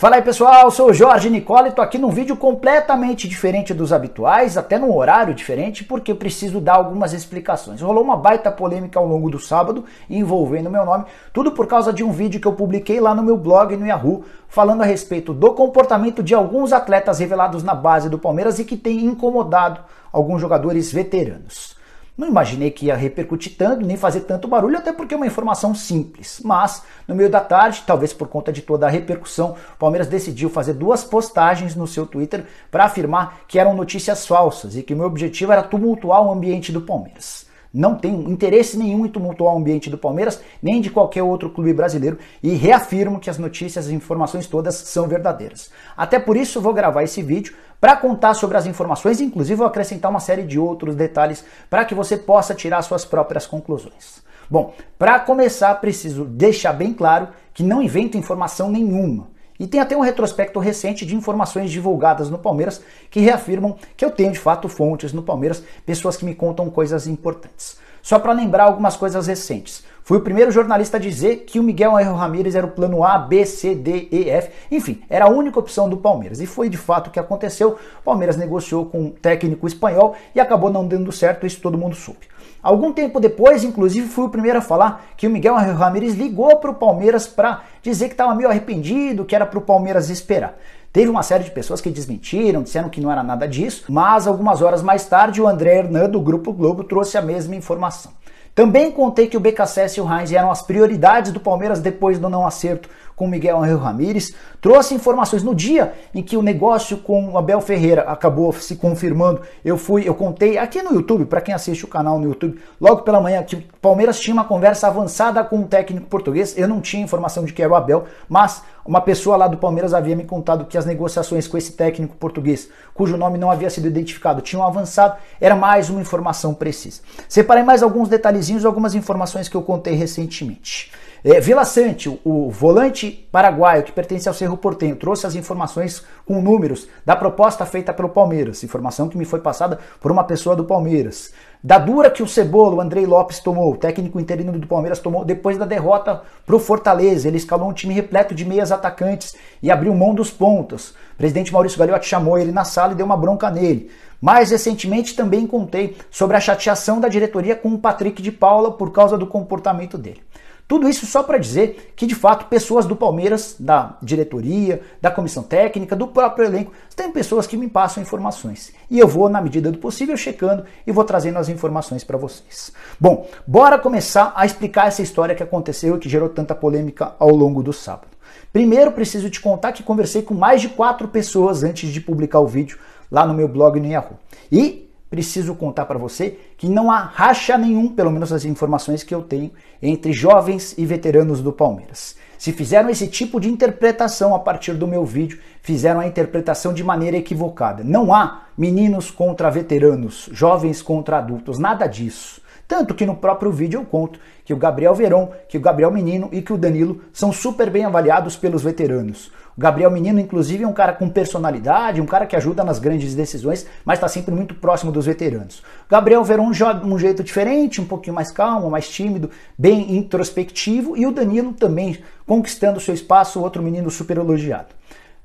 Fala aí pessoal, sou o Jorge e tô aqui num vídeo completamente diferente dos habituais, até num horário diferente, porque eu preciso dar algumas explicações. Rolou uma baita polêmica ao longo do sábado envolvendo meu nome, tudo por causa de um vídeo que eu publiquei lá no meu blog no Yahoo, falando a respeito do comportamento de alguns atletas revelados na base do Palmeiras e que tem incomodado alguns jogadores veteranos. Não imaginei que ia repercutir tanto, nem fazer tanto barulho, até porque é uma informação simples. Mas, no meio da tarde, talvez por conta de toda a repercussão, o Palmeiras decidiu fazer duas postagens no seu Twitter para afirmar que eram notícias falsas e que o meu objetivo era tumultuar o ambiente do Palmeiras não tem interesse nenhum em tumultuar o ambiente do Palmeiras, nem de qualquer outro clube brasileiro, e reafirmo que as notícias e informações todas são verdadeiras. Até por isso vou gravar esse vídeo para contar sobre as informações, inclusive vou acrescentar uma série de outros detalhes para que você possa tirar suas próprias conclusões. Bom, para começar, preciso deixar bem claro que não invento informação nenhuma. E tem até um retrospecto recente de informações divulgadas no Palmeiras que reafirmam que eu tenho de fato fontes no Palmeiras, pessoas que me contam coisas importantes. Só para lembrar algumas coisas recentes. Fui o primeiro jornalista a dizer que o Miguel Erro Ramírez era o plano A, B, C, D, E, F. Enfim, era a única opção do Palmeiras. E foi de fato o que aconteceu. O Palmeiras negociou com um técnico espanhol e acabou não dando certo, isso todo mundo soube. Algum tempo depois, inclusive, fui o primeiro a falar que o Miguel Ramirez ligou para o Palmeiras para dizer que estava meio arrependido, que era para o Palmeiras esperar. Teve uma série de pessoas que desmentiram, disseram que não era nada disso, mas algumas horas mais tarde o André Hernan do Grupo Globo trouxe a mesma informação. Também contei que o BKSS e o Heinz eram as prioridades do Palmeiras depois do não acerto com Miguel Angel Ramírez. Trouxe informações no dia em que o negócio com o Abel Ferreira acabou se confirmando. Eu fui, eu contei aqui no YouTube, para quem assiste o canal no YouTube, logo pela manhã que o Palmeiras tinha uma conversa avançada com o um técnico português. Eu não tinha informação de que era o Abel, mas uma pessoa lá do Palmeiras havia me contado que as negociações com esse técnico português, cujo nome não havia sido identificado, tinham avançado. Era mais uma informação precisa. Separei mais alguns detalhezinhos, algumas informações que eu contei recentemente. É, Vila Sante, o volante paraguaio que pertence ao Cerro Portenho, trouxe as informações com números da proposta feita pelo Palmeiras, informação que me foi passada por uma pessoa do Palmeiras. Da dura que o Cebolo, o Andrei Lopes tomou, o técnico interino do Palmeiras tomou depois da derrota para o Fortaleza. Ele escalou um time repleto de meias atacantes e abriu mão dos pontos. O presidente Maurício Gagliotti chamou ele na sala e deu uma bronca nele. Mais recentemente também contei sobre a chateação da diretoria com o Patrick de Paula por causa do comportamento dele. Tudo isso só para dizer que, de fato, pessoas do Palmeiras, da diretoria, da comissão técnica, do próprio elenco, tem pessoas que me passam informações. E eu vou, na medida do possível, checando e vou trazendo as informações para vocês. Bom, bora começar a explicar essa história que aconteceu e que gerou tanta polêmica ao longo do sábado. Primeiro, preciso te contar que conversei com mais de quatro pessoas antes de publicar o vídeo lá no meu blog no Yahoo. E preciso contar para você que não há racha nenhum, pelo menos as informações que eu tenho, entre jovens e veteranos do Palmeiras. Se fizeram esse tipo de interpretação a partir do meu vídeo, fizeram a interpretação de maneira equivocada. Não há meninos contra veteranos, jovens contra adultos, nada disso. Tanto que no próprio vídeo eu conto que o Gabriel Veron, que o Gabriel Menino e que o Danilo são super bem avaliados pelos veteranos. O Gabriel Menino, inclusive, é um cara com personalidade, um cara que ajuda nas grandes decisões, mas está sempre muito próximo dos veteranos. O Gabriel Veron joga de um jeito diferente, um pouquinho mais calmo, mais tímido, bem introspectivo, e o Danilo também conquistando seu espaço, outro menino super elogiado.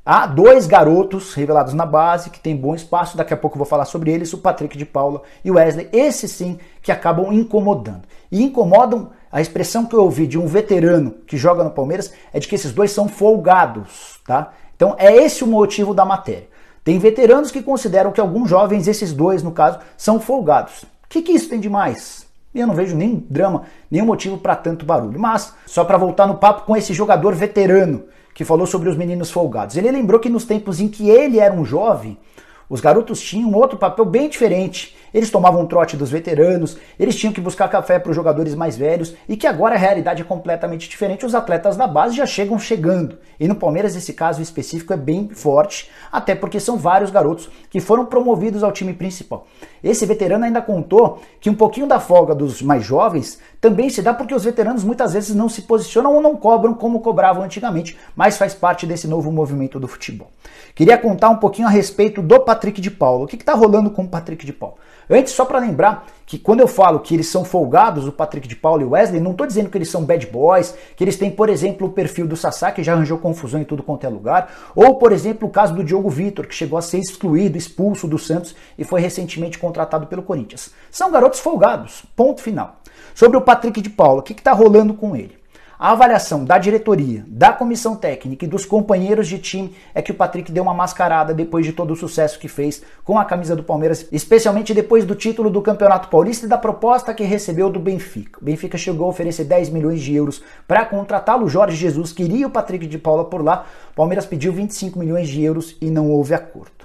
Há dois garotos revelados na base que tem bom espaço, daqui a pouco eu vou falar sobre eles, o Patrick de Paula e o Wesley, esses sim que acabam incomodando. E incomodam, a expressão que eu ouvi de um veterano que joga no Palmeiras é de que esses dois são folgados, tá? Então é esse o motivo da matéria. Tem veteranos que consideram que alguns jovens, esses dois no caso, são folgados. O que, que isso tem de mais? Eu não vejo nenhum drama, nenhum motivo para tanto barulho. Mas, só para voltar no papo com esse jogador veterano que falou sobre os meninos folgados. Ele lembrou que nos tempos em que ele era um jovem, os garotos tinham outro papel bem diferente eles tomavam trote dos veteranos, eles tinham que buscar café para os jogadores mais velhos e que agora a realidade é completamente diferente. Os atletas da base já chegam chegando. E no Palmeiras esse caso específico é bem forte, até porque são vários garotos que foram promovidos ao time principal. Esse veterano ainda contou que um pouquinho da folga dos mais jovens também se dá porque os veteranos muitas vezes não se posicionam ou não cobram como cobravam antigamente, mas faz parte desse novo movimento do futebol. Queria contar um pouquinho a respeito do Patrick de Paulo. O que está rolando com o Patrick de Paulo? Antes, só para lembrar que quando eu falo que eles são folgados, o Patrick de Paula e o Wesley, não estou dizendo que eles são bad boys, que eles têm, por exemplo, o perfil do Sassá, que já arranjou confusão em tudo quanto é lugar, ou, por exemplo, o caso do Diogo Vitor, que chegou a ser excluído, expulso do Santos e foi recentemente contratado pelo Corinthians. São garotos folgados, ponto final. Sobre o Patrick de Paula, o que está rolando com ele? A avaliação da diretoria, da comissão técnica e dos companheiros de time é que o Patrick deu uma mascarada depois de todo o sucesso que fez com a camisa do Palmeiras, especialmente depois do título do Campeonato Paulista e da proposta que recebeu do Benfica. O Benfica chegou a oferecer 10 milhões de euros para contratá-lo. Jorge Jesus queria o Patrick de Paula por lá. O Palmeiras pediu 25 milhões de euros e não houve acordo.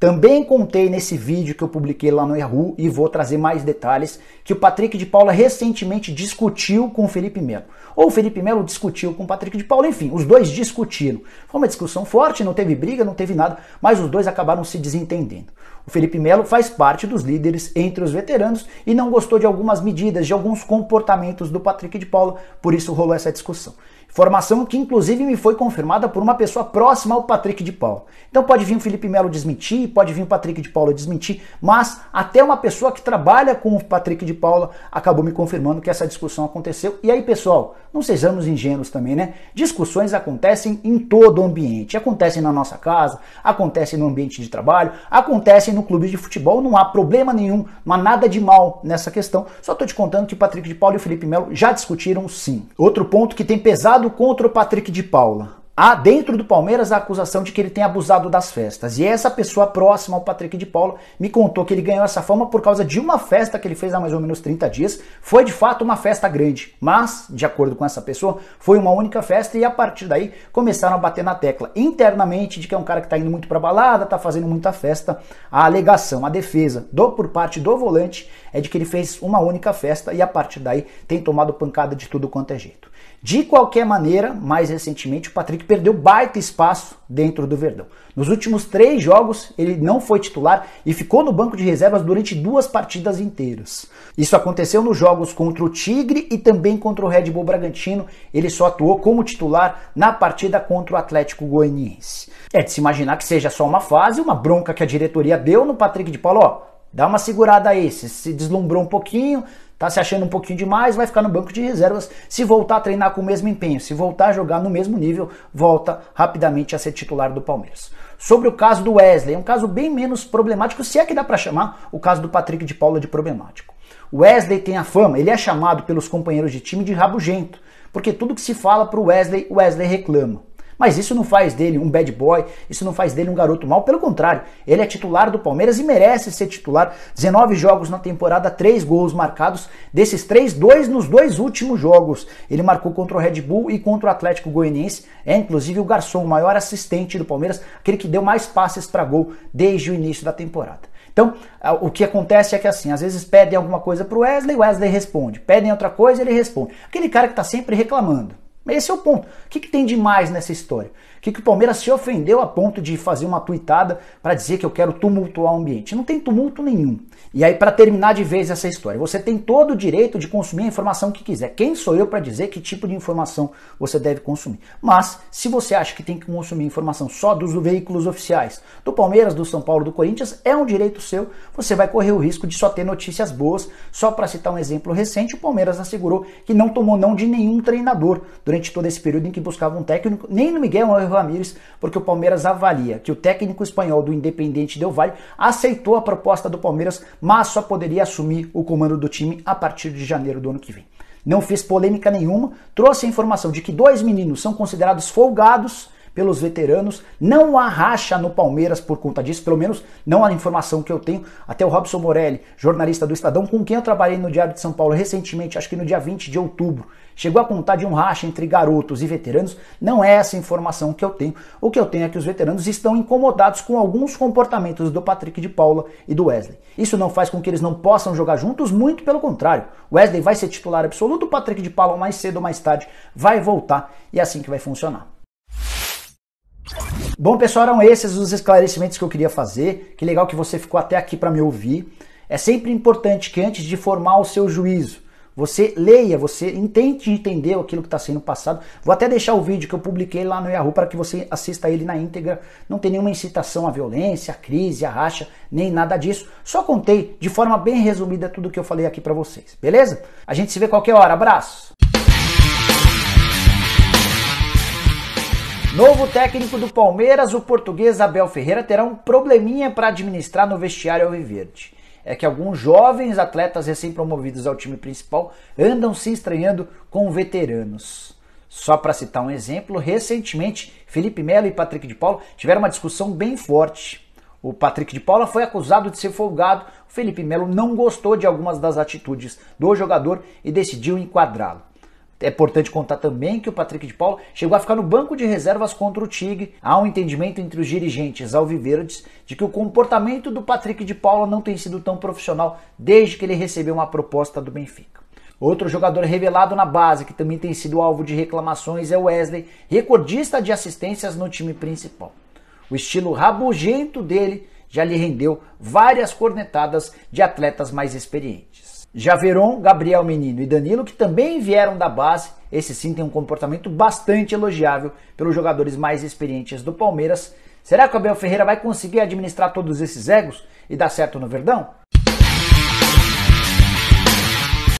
Também contei nesse vídeo que eu publiquei lá no Yahoo e vou trazer mais detalhes que o Patrick de Paula recentemente discutiu com o Felipe Melo. Ou o Felipe Melo discutiu com o Patrick de Paula, enfim, os dois discutiram. Foi uma discussão forte, não teve briga, não teve nada, mas os dois acabaram se desentendendo. O Felipe Melo faz parte dos líderes entre os veteranos e não gostou de algumas medidas, de alguns comportamentos do Patrick de Paula, por isso rolou essa discussão. Informação que inclusive me foi confirmada por uma pessoa próxima ao Patrick de Paula. Então pode vir o Felipe Melo desmentir, pode vir o Patrick de Paula desmentir, mas até uma pessoa que trabalha com o Patrick de Paula acabou me confirmando que essa discussão aconteceu. E aí, pessoal, não sejamos ingênuos também, né? Discussões acontecem em todo o ambiente. Acontecem na nossa casa, acontecem no ambiente de trabalho, acontecem acontecem assim, no clube de futebol, não há problema nenhum, não há nada de mal nessa questão. Só estou te contando que Patrick de Paula e o Felipe Melo já discutiram sim. Outro ponto que tem pesado contra o Patrick de Paula há dentro do Palmeiras a acusação de que ele tem abusado das festas. E essa pessoa próxima ao Patrick de Paula me contou que ele ganhou essa fama por causa de uma festa que ele fez há mais ou menos 30 dias. Foi de fato uma festa grande, mas, de acordo com essa pessoa, foi uma única festa e a partir daí começaram a bater na tecla internamente de que é um cara que está indo muito para balada, está fazendo muita festa. A alegação, a defesa do por parte do volante é de que ele fez uma única festa e a partir daí tem tomado pancada de tudo quanto é jeito. De qualquer maneira, mais recentemente, o Patrick perdeu baita espaço dentro do Verdão. Nos últimos três jogos, ele não foi titular e ficou no banco de reservas durante duas partidas inteiras. Isso aconteceu nos jogos contra o Tigre e também contra o Red Bull Bragantino. Ele só atuou como titular na partida contra o Atlético Goianiense. É de se imaginar que seja só uma fase, uma bronca que a diretoria deu no Patrick de Paulo. Ó, dá uma segurada aí, se, se deslumbrou um pouquinho, Tá se achando um pouquinho demais, vai ficar no banco de reservas. Se voltar a treinar com o mesmo empenho, se voltar a jogar no mesmo nível, volta rapidamente a ser titular do Palmeiras. Sobre o caso do Wesley, é um caso bem menos problemático, se é que dá para chamar o caso do Patrick de Paula de problemático. Wesley tem a fama, ele é chamado pelos companheiros de time de rabugento, porque tudo que se fala pro Wesley, o Wesley reclama. Mas isso não faz dele um bad boy, isso não faz dele um garoto mal, pelo contrário, ele é titular do Palmeiras e merece ser titular. 19 jogos na temporada, 3 gols marcados, desses 3, 2 nos dois últimos jogos. Ele marcou contra o Red Bull e contra o Atlético Goianiense, é inclusive o Garçom, o maior assistente do Palmeiras, aquele que deu mais passes para gol desde o início da temporada. Então, o que acontece é que assim, às vezes pedem alguma coisa pro Wesley, Wesley responde. Pedem outra coisa, ele responde. Aquele cara que está sempre reclamando. Esse é o ponto. O que, que tem de mais nessa história? O que, que o Palmeiras se ofendeu a ponto de fazer uma tuitada para dizer que eu quero tumultuar o ambiente? Não tem tumulto nenhum. E aí, para terminar de vez essa história, você tem todo o direito de consumir a informação que quiser. Quem sou eu para dizer que tipo de informação você deve consumir? Mas, se você acha que tem que consumir informação só dos veículos oficiais, do Palmeiras, do São Paulo, do Corinthians, é um direito seu. Você vai correr o risco de só ter notícias boas. Só para citar um exemplo recente, o Palmeiras assegurou que não tomou não de nenhum treinador durante todo esse período em que buscava um técnico, nem no Miguel Ramírez, porque o Palmeiras avalia que o técnico espanhol do Independente Del Valle aceitou a proposta do Palmeiras, mas só poderia assumir o comando do time a partir de janeiro do ano que vem. Não fez polêmica nenhuma, trouxe a informação de que dois meninos são considerados folgados pelos veteranos. Não há racha no Palmeiras por conta disso, pelo menos não a informação que eu tenho. Até o Robson Morelli, jornalista do Estadão, com quem eu trabalhei no Diário de São Paulo recentemente, acho que no dia 20 de outubro, chegou a contar de um racha entre garotos e veteranos. Não é essa informação que eu tenho. O que eu tenho é que os veteranos estão incomodados com alguns comportamentos do Patrick de Paula e do Wesley. Isso não faz com que eles não possam jogar juntos, muito pelo contrário. Wesley vai ser titular absoluto, o Patrick de Paula mais cedo ou mais tarde vai voltar e é assim que vai funcionar. Bom, pessoal, eram esses os esclarecimentos que eu queria fazer. Que legal que você ficou até aqui para me ouvir. É sempre importante que antes de formar o seu juízo, você leia, você tente entender aquilo que está sendo passado. Vou até deixar o vídeo que eu publiquei lá no Yahoo para que você assista ele na íntegra. Não tem nenhuma incitação à violência, à crise, à racha, nem nada disso. Só contei de forma bem resumida tudo o que eu falei aqui para vocês, beleza? A gente se vê qualquer hora. Abraço! Novo técnico do Palmeiras, o português Abel Ferreira terá um probleminha para administrar no vestiário alviverde. É que alguns jovens atletas recém-promovidos ao time principal andam se estranhando com veteranos. Só para citar um exemplo, recentemente Felipe Melo e Patrick de Paula tiveram uma discussão bem forte. O Patrick de Paula foi acusado de ser folgado. O Felipe Melo não gostou de algumas das atitudes do jogador e decidiu enquadrá-lo. É importante contar também que o Patrick de Paula chegou a ficar no banco de reservas contra o Tigre. Há um entendimento entre os dirigentes alviverdes de que o comportamento do Patrick de Paula não tem sido tão profissional desde que ele recebeu uma proposta do Benfica. Outro jogador revelado na base que também tem sido alvo de reclamações é Wesley, recordista de assistências no time principal. O estilo rabugento dele já lhe rendeu várias cornetadas de atletas mais experientes. Javeron, Gabriel Menino e Danilo, que também vieram da base, esses sim têm um comportamento bastante elogiável pelos jogadores mais experientes do Palmeiras. Será que o Abel Ferreira vai conseguir administrar todos esses egos e dar certo no Verdão?